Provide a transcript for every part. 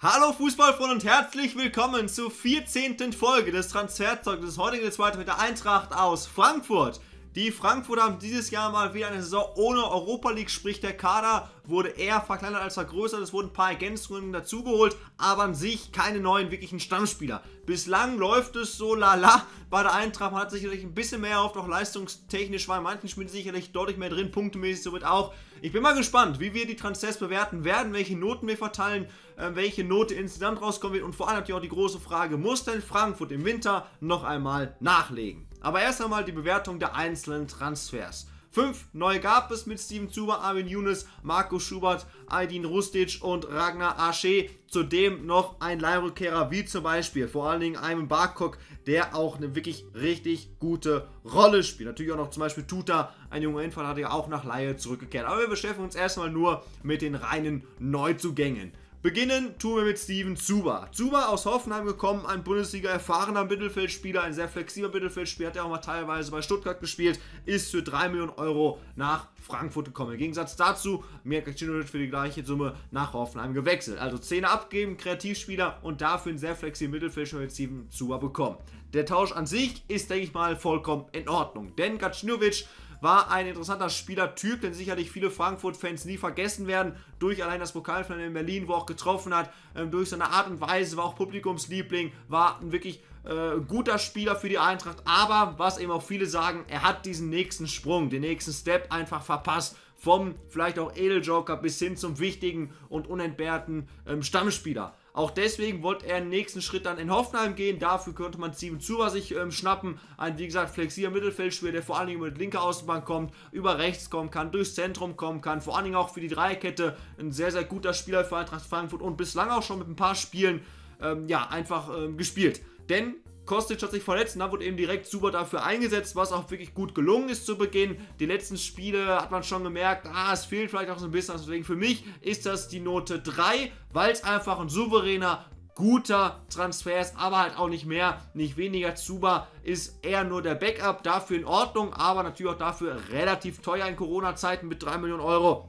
Hallo Fußballfreunde und herzlich willkommen zur 14. Folge des Transferzeugs des heutigen Zweiten mit der Eintracht aus Frankfurt. Die Frankfurter haben dieses Jahr mal wieder eine Saison ohne Europa League, sprich der Kader wurde eher verkleinert als vergrößert. Es wurden ein paar Ergänzungen dazugeholt, aber an sich keine neuen wirklichen Stammspieler. Bislang läuft es so lala bei der Eintracht. Man hat sicherlich ein bisschen mehr erhofft, auch leistungstechnisch war in manchen Spielen sicherlich deutlich mehr drin, punktemäßig somit auch. Ich bin mal gespannt, wie wir die Transfers bewerten werden, welche Noten wir verteilen äh, welche Note insgesamt rauskommen wird. Und vor allem natürlich auch die große Frage, muss denn Frankfurt im Winter noch einmal nachlegen? Aber erst einmal die Bewertung der einzelnen Transfers. Fünf neue gab es mit Steven Zuber, Armin Younes, Marco Schubert, Aydin Rustic und Ragnar Asche. Zudem noch ein Leihrückkehrer wie zum Beispiel vor allen Dingen Ivan Barkok, der auch eine wirklich richtig gute Rolle spielt. Natürlich auch noch zum Beispiel Tuta, ein junger Innenverteidiger, auch nach Laie zurückgekehrt. Aber wir beschäftigen uns erstmal nur mit den reinen Neuzugängen. Beginnen tun wir mit Steven Zuba. Zuba aus Hoffenheim gekommen, ein Bundesliga erfahrener Mittelfeldspieler, ein sehr flexibler Mittelfeldspieler, hat ja auch mal teilweise bei Stuttgart gespielt, ist für 3 Millionen Euro nach Frankfurt gekommen. Im Gegensatz dazu Mirkacinovic für die gleiche Summe nach Hoffenheim gewechselt. Also 10 abgeben, Kreativspieler und dafür einen sehr flexiblen Mittelfeldspieler mit Steven Zuba bekommen. Der Tausch an sich ist, denke ich mal, vollkommen in Ordnung, denn Gacinovic war ein interessanter Spielertyp, den sicherlich viele Frankfurt-Fans nie vergessen werden. Durch allein das Pokalfinale in Berlin, wo er auch getroffen hat, ähm, durch seine Art und Weise, war auch Publikumsliebling, war ein wirklich äh, guter Spieler für die Eintracht. Aber was eben auch viele sagen, er hat diesen nächsten Sprung, den nächsten Step einfach verpasst vom vielleicht auch Edeljoker bis hin zum wichtigen und unentbehrten ähm, Stammspieler. Auch deswegen wollte er im nächsten Schritt dann in Hoffenheim gehen. Dafür könnte man Steven Zuber sich ähm, schnappen. Ein, wie gesagt, flexibler Mittelfeldspieler, der vor allen Dingen über die linke Außenbahn kommt, über rechts kommen kann, durchs Zentrum kommen kann. Vor allen Dingen auch für die Dreierkette ein sehr, sehr guter Spieler für Eintracht Frankfurt und bislang auch schon mit ein paar Spielen, ähm, ja, einfach ähm, gespielt. Denn Kostic hat sich verletzt und da wurde eben direkt super dafür eingesetzt, was auch wirklich gut gelungen ist zu Beginn. Die letzten Spiele hat man schon gemerkt, ah, es fehlt vielleicht auch so ein bisschen. Deswegen für mich ist das die Note 3, weil es einfach ein souveräner, guter Transfer ist, aber halt auch nicht mehr, nicht weniger. Zuba ist eher nur der Backup, dafür in Ordnung, aber natürlich auch dafür relativ teuer in Corona-Zeiten mit 3 Millionen Euro.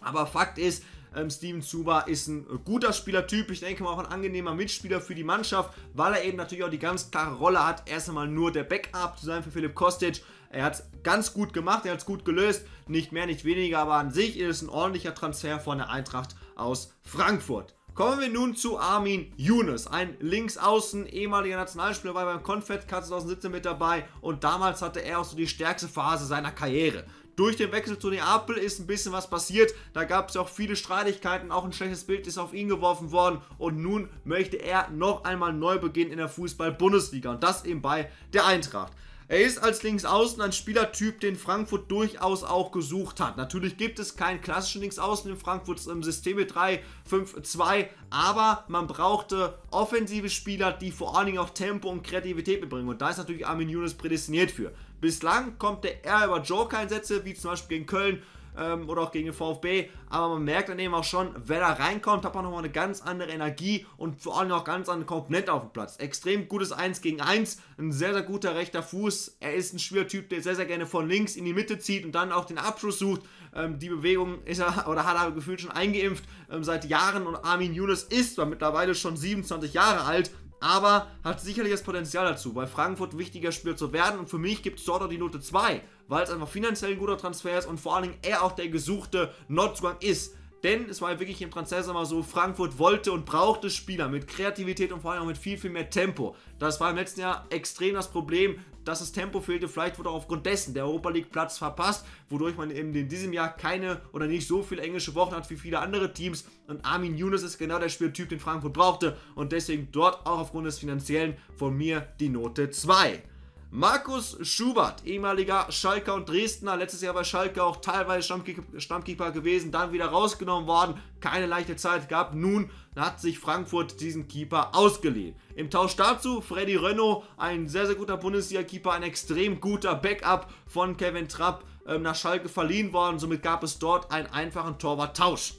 Aber Fakt ist, ähm, Steven Zuba ist ein guter Spielertyp, ich denke mal auch ein angenehmer Mitspieler für die Mannschaft, weil er eben natürlich auch die ganz klare Rolle hat, erst einmal nur der Backup zu sein für Philipp Kostic. Er hat es ganz gut gemacht, er hat es gut gelöst, nicht mehr, nicht weniger, aber an sich ist es ein ordentlicher Transfer von der Eintracht aus Frankfurt. Kommen wir nun zu Armin Younes, ein Linksaußen, ehemaliger Nationalspieler, war beim Confed Cup 2017 mit dabei und damals hatte er auch so die stärkste Phase seiner Karriere. Durch den Wechsel zu Neapel ist ein bisschen was passiert. Da gab es auch viele Streitigkeiten, auch ein schlechtes Bild ist auf ihn geworfen worden. Und nun möchte er noch einmal neu beginnen in der Fußball-Bundesliga. Und das eben bei der Eintracht. Er ist als Linksaußen ein Spielertyp, den Frankfurt durchaus auch gesucht hat. Natürlich gibt es keinen klassischen Linksaußen in Frankfurt im System mit 3-5-2, aber man brauchte offensive Spieler, die vor allen Dingen auch Tempo und Kreativität mitbringen. Und da ist natürlich Armin Yunus prädestiniert für. Bislang kommt er eher über Joker-Einsätze, wie zum Beispiel gegen Köln ähm, oder auch gegen den VfB. Aber man merkt dann eben auch schon, wenn er reinkommt, hat man nochmal eine ganz andere Energie und vor allem auch ganz andere Komponente auf dem Platz. Extrem gutes 1 gegen 1, ein sehr, sehr guter rechter Fuß. Er ist ein Spielertyp, der sehr, sehr gerne von links in die Mitte zieht und dann auch den Abschluss sucht. Ähm, die Bewegung ist er oder hat er gefühlt schon eingeimpft ähm, seit Jahren und Armin Yunus ist zwar mittlerweile schon 27 Jahre alt, aber hat sicherlich das Potenzial dazu, bei Frankfurt ein wichtiger Spiel zu werden. Und für mich gibt es dort auch die Note 2, weil es einfach finanziell ein guter Transfer ist und vor allen Dingen er auch der gesuchte Nordzugang ist. Denn es war wirklich im Transfer mal so, Frankfurt wollte und brauchte Spieler mit Kreativität und vor allem auch mit viel, viel mehr Tempo. Das war im letzten Jahr extrem das Problem, dass das Tempo fehlte. Vielleicht wurde auch aufgrund dessen der Europa League Platz verpasst, wodurch man eben in diesem Jahr keine oder nicht so viele englische Wochen hat wie viele andere Teams. Und Armin Yunus ist genau der Spieltyp, den Frankfurt brauchte. Und deswegen dort auch aufgrund des Finanziellen von mir die Note 2. Markus Schubert, ehemaliger Schalker und Dresdner, letztes Jahr bei Schalke auch teilweise Stammkeeper, gewesen, dann wieder rausgenommen worden, keine leichte Zeit gab. Nun hat sich Frankfurt diesen Keeper ausgeliehen. Im Tausch dazu Freddy Renault, ein sehr, sehr guter Bundesliga-Keeper, ein extrem guter Backup von Kevin Trapp ähm, nach Schalke verliehen worden. Somit gab es dort einen einfachen Torwart-Tausch.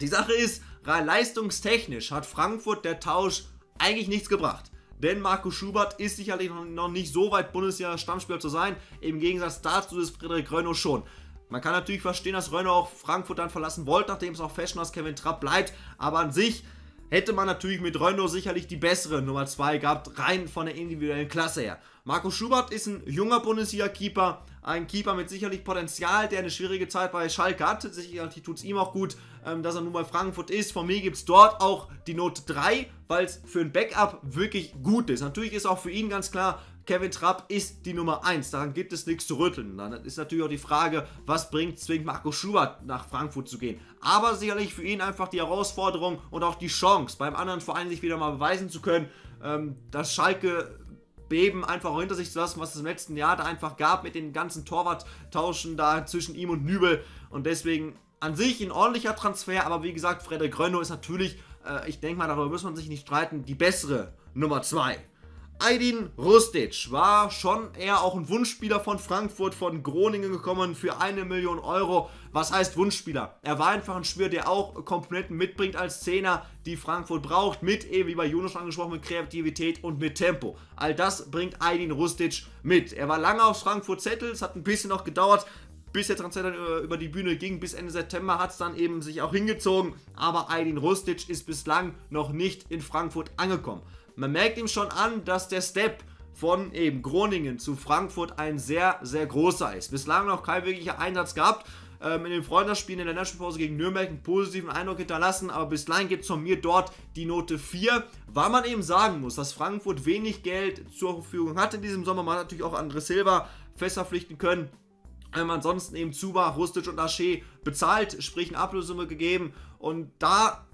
Die Sache ist, rein leistungstechnisch hat Frankfurt der Tausch eigentlich nichts gebracht. Denn Marco Schubert ist sicherlich noch nicht so weit, Bundesliga-Stammspieler zu sein. Im Gegensatz dazu ist Frederik Rönno schon. Man kann natürlich verstehen, dass Rönno auch Frankfurt dann verlassen wollte, nachdem es auch Fashion aus Kevin Trapp bleibt. Aber an sich hätte man natürlich mit Rönno sicherlich die bessere Nummer 2 gehabt, rein von der individuellen Klasse her. Marco Schubert ist ein junger Bundesliga-Keeper, ein Keeper mit sicherlich Potenzial, der eine schwierige Zeit bei Schalke hatte. Sicherlich tut es ihm auch gut, ähm, dass er nun bei Frankfurt ist. Von mir gibt es dort auch die Note 3, weil es für ein Backup wirklich gut ist. Natürlich ist auch für ihn ganz klar, Kevin Trapp ist die Nummer 1. Daran gibt es nichts zu rütteln. Dann ist natürlich auch die Frage, was bringt zwingend Marco Schubert nach Frankfurt zu gehen. Aber sicherlich für ihn einfach die Herausforderung und auch die Chance, beim anderen Verein sich wieder mal beweisen zu können, ähm, dass Schalke Beben einfach hinter sich zu lassen, was es im letzten Jahr da einfach gab mit den ganzen Torwarttauschen da zwischen ihm und Nübel. Und deswegen an sich ein ordentlicher Transfer, aber wie gesagt, Frederik Grönno ist natürlich, äh, ich denke mal, darüber muss man sich nicht streiten, die bessere Nummer 2. Aydin Rustic war schon eher auch ein Wunschspieler von Frankfurt, von Groningen gekommen für eine Million Euro. Was heißt Wunschspieler? Er war einfach ein Spieler, der auch Komponenten mitbringt als Zehner, die Frankfurt braucht, mit eben, wie bei Jonas schon angesprochen, mit Kreativität und mit Tempo. All das bringt Aydin Rustic mit. Er war lange auf Frankfurt Zettel, es hat ein bisschen noch gedauert, bis der Transfer dann äh, über, die Bühne ging, bis Ende September hat es dann eben sich auch hingezogen, aber Aydin Rustic ist bislang noch nicht in Frankfurt angekommen. Man merkt ihm schon an, dass der Step von eben Groningen zu Frankfurt ein sehr, sehr großer ist. Bislang noch kein wirklicher Einsatz gehabt. Ähm, in den Freundschaftsspielen in der Nationalpause gegen Nürnberg einen positiven Eindruck hinterlassen, aber bislang gibt es von mir dort die Note 4, weil man eben sagen muss, dass Frankfurt wenig Geld zur Verfügung hat in diesem Sommer. Man hat natürlich auch André Silva fest verpflichten können. Ähm, ansonsten eben Zuba, Rustic und Asche bezahlt, sprich eine Ablösung gegeben. Und da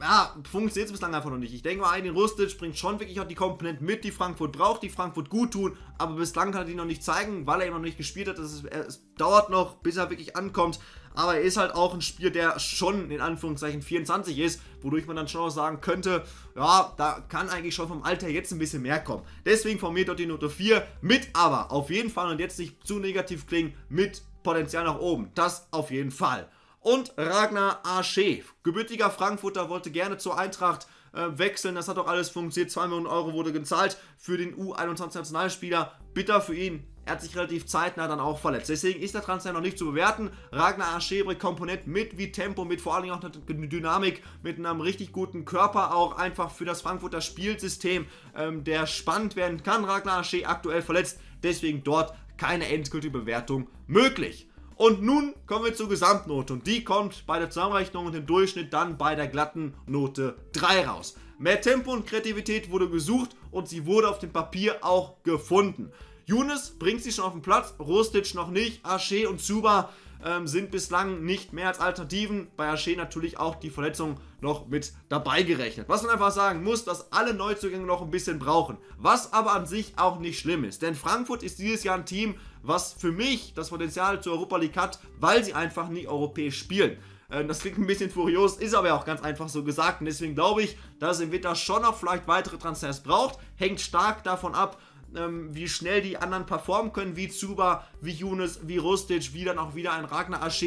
ja, funktioniert es bislang einfach noch nicht. Ich denke mal, Aydin Rustic bringt schon wirklich auch die Komponenten mit, die Frankfurt braucht, die Frankfurt gut tun, aber bislang kann er die noch nicht zeigen, weil er eben noch nicht gespielt hat. Es, es dauert noch, bis er wirklich ankommt. Aber er ist halt auch ein Spiel, der schon in Anführungszeichen 24 ist, wodurch man dann schon auch sagen könnte, ja, da kann eigentlich schon vom Alter jetzt ein bisschen mehr kommen. Deswegen von mir dort die Note 4 mit aber auf jeden Fall und jetzt nicht zu negativ klingen, mit Potenzial nach oben. Das auf jeden Fall. Und Ragnar Archer, gebürtiger Frankfurter, wollte gerne zur Eintracht äh, wechseln. Das hat doch alles funktioniert. 2 Millionen Euro wurde gezahlt für den U21-Nationalspieler. Bitter für ihn. Er hat sich relativ zeitnah dann auch verletzt. Deswegen ist der Transfer noch nicht zu bewerten. Ragnar Aschebre komponent mit wie Tempo, mit vor allem auch einer Dynamik, mit einem richtig guten Körper auch einfach für das Frankfurter Spielsystem, ähm, der spannend werden kann. Ragnar Asche aktuell verletzt, deswegen dort keine endgültige Bewertung möglich. Und nun kommen wir zur Gesamtnote und die kommt bei der Zusammenrechnung und dem Durchschnitt dann bei der glatten Note 3 raus. Mehr Tempo und Kreativität wurde gesucht und sie wurde auf dem Papier auch gefunden. Younes bringt sie schon auf den Platz, Rustic noch nicht, Asche und Zuba ähm, sind bislang nicht mehr als Alternativen. Bei Haché natürlich auch die Verletzung noch mit dabei gerechnet. Was man einfach sagen muss, dass alle Neuzugänge noch ein bisschen brauchen. Was aber an sich auch nicht schlimm ist. Denn Frankfurt ist dieses Jahr ein Team, was für mich das Potenzial zur Europa League hat, weil sie einfach nie europäisch spielen. Ähm, das klingt ein bisschen furios, ist aber auch ganz einfach so gesagt. Und deswegen glaube ich, dass es im Winter schon noch vielleicht weitere Transfers braucht. Hängt stark davon ab, ähm, wie schnell die anderen performen können, wie Zuba, wie Younes, wie Rustic, wie dann auch wieder ein Ragnar Asche.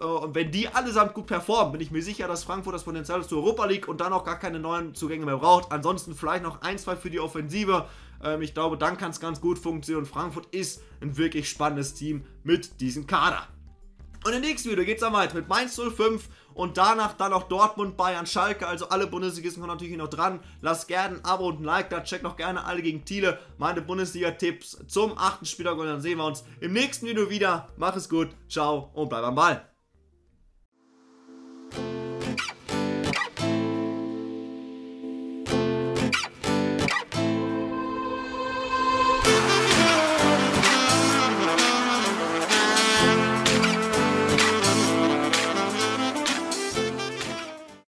Äh, und wenn die allesamt gut performen, bin ich mir sicher, dass Frankfurt das Potenzial zur Europa League und dann auch gar keine neuen Zugänge mehr braucht. Ansonsten vielleicht noch ein, zwei für die Offensive. Ähm, ich glaube, dann kann es ganz gut funktionieren. Frankfurt ist ein wirklich spannendes Team mit diesem Kader. Und im nächsten Video geht es dann weiter mit Mainz 05 und danach dann auch Dortmund, Bayern, Schalke. Also alle Bundesligisten kommen natürlich noch dran. Lasst gerne ein Abo und ein Like da. Checkt noch gerne alle gegen Thiele. Meine Bundesliga-Tipps zum achten Spieltag und dann sehen wir uns im nächsten Video wieder. Mach es gut, ciao und bleib am Ball.